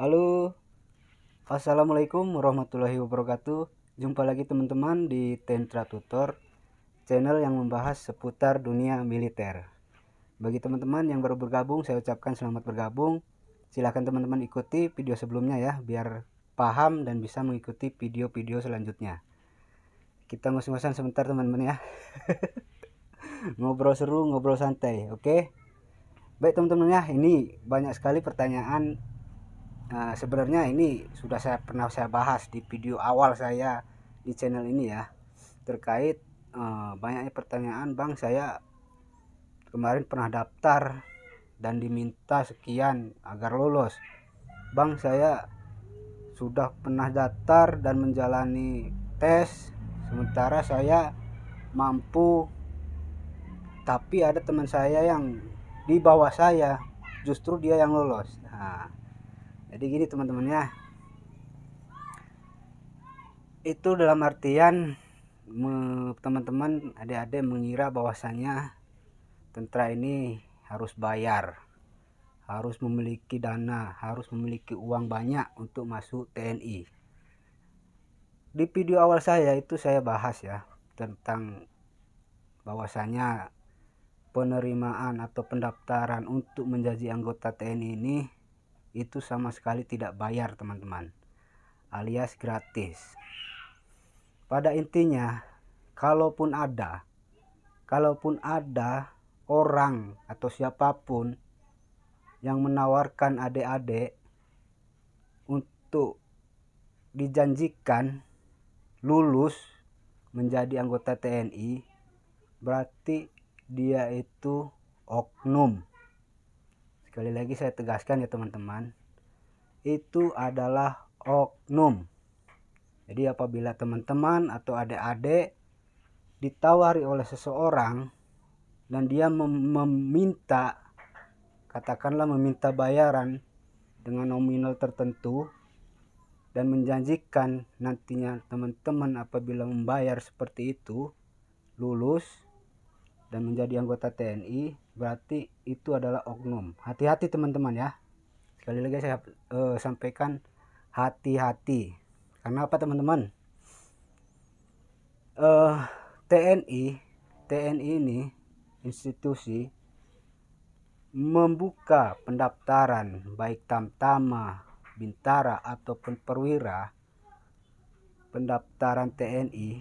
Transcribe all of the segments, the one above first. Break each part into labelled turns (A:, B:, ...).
A: Halo, Assalamualaikum warahmatullahi wabarakatuh. Jumpa lagi teman-teman di Tentra Tutor, channel yang membahas seputar dunia militer. Bagi teman-teman yang baru bergabung, saya ucapkan selamat bergabung. Silahkan teman-teman ikuti video sebelumnya ya, biar paham dan bisa mengikuti video-video selanjutnya. Kita ngos-ngosan sebentar teman-teman ya. ngobrol seru, ngobrol santai, oke? Okay? Baik teman-teman ya, ini banyak sekali pertanyaan Nah, sebenarnya ini sudah saya pernah saya bahas di video awal saya di channel ini ya terkait uh, banyaknya pertanyaan bang saya kemarin pernah daftar dan diminta sekian agar lolos bang saya sudah pernah daftar dan menjalani tes sementara saya mampu tapi ada teman saya yang di bawah saya justru dia yang lolos nah jadi gini teman-teman ya itu dalam artian teman-teman adik-adik mengira bahwasannya tentara ini harus bayar harus memiliki dana harus memiliki uang banyak untuk masuk TNI di video awal saya itu saya bahas ya tentang bahwasannya penerimaan atau pendaftaran untuk menjadi anggota TNI ini itu sama sekali tidak bayar teman-teman alias gratis pada intinya kalaupun ada kalaupun ada orang atau siapapun yang menawarkan adik-adik untuk dijanjikan lulus menjadi anggota TNI berarti dia itu oknum sekali lagi saya tegaskan ya teman-teman itu adalah oknum jadi apabila teman-teman atau adik-adik ditawari oleh seseorang dan dia mem meminta katakanlah meminta bayaran dengan nominal tertentu dan menjanjikan nantinya teman-teman apabila membayar seperti itu lulus dan menjadi anggota TNI berarti itu adalah oknum hati-hati teman-teman ya sekali lagi saya uh, sampaikan hati-hati karena apa teman-teman uh, eh, TNI TNI ini institusi membuka pendaftaran baik tamtama bintara ataupun perwira pendaftaran TNI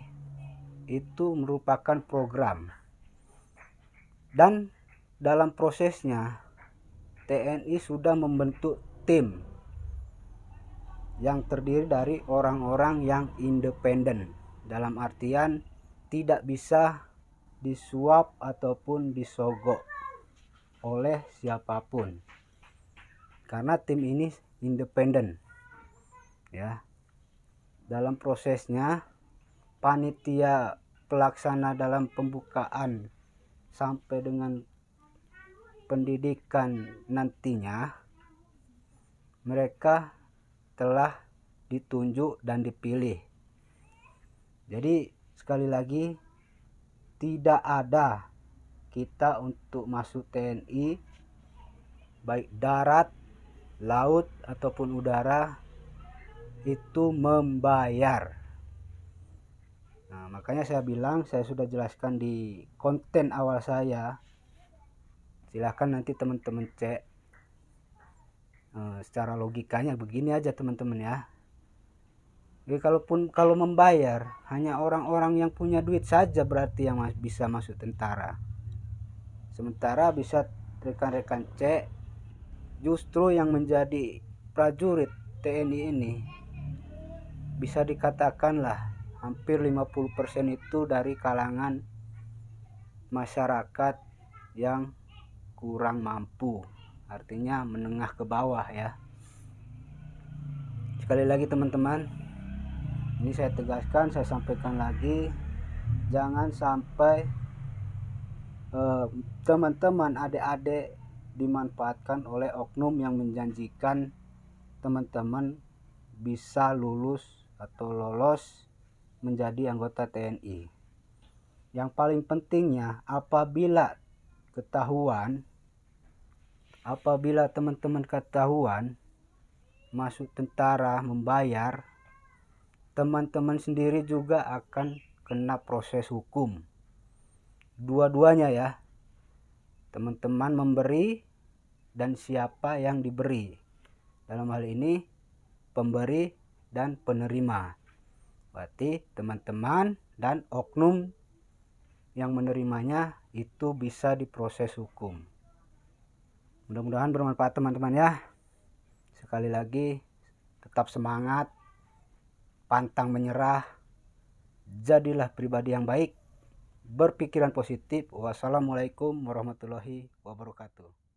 A: itu merupakan program dan dalam prosesnya, TNI sudah membentuk tim yang terdiri dari orang-orang yang independen. Dalam artian tidak bisa disuap ataupun disogok oleh siapapun. Karena tim ini independen. Ya. Dalam prosesnya panitia pelaksana dalam pembukaan sampai dengan pendidikan nantinya mereka telah ditunjuk dan dipilih. Jadi sekali lagi tidak ada kita untuk masuk TNI baik darat, laut ataupun udara itu membayar. Nah, makanya saya bilang saya sudah jelaskan di konten awal saya silahkan nanti teman-teman cek e, secara logikanya begini aja teman-teman ya jadi kalaupun kalau membayar hanya orang-orang yang punya duit saja berarti yang mas, bisa masuk tentara sementara bisa rekan-rekan cek justru yang menjadi prajurit TNI ini bisa dikatakan lah hampir 50% itu dari kalangan masyarakat yang kurang mampu artinya menengah ke bawah ya sekali lagi teman-teman ini saya tegaskan saya sampaikan lagi jangan sampai eh, teman-teman eh, adik-adik dimanfaatkan oleh oknum yang menjanjikan teman-teman bisa lulus atau lolos menjadi anggota TNI yang paling pentingnya apabila ketahuan apabila teman-teman ketahuan masuk tentara membayar, teman-teman sendiri juga akan kena proses hukum. Dua-duanya ya, teman-teman memberi dan siapa yang diberi. Dalam hal ini pemberi dan penerima. Berarti teman-teman dan oknum yang menerimanya itu bisa diproses hukum mudah-mudahan bermanfaat teman-teman ya sekali lagi tetap semangat pantang menyerah jadilah pribadi yang baik berpikiran positif wassalamualaikum warahmatullahi wabarakatuh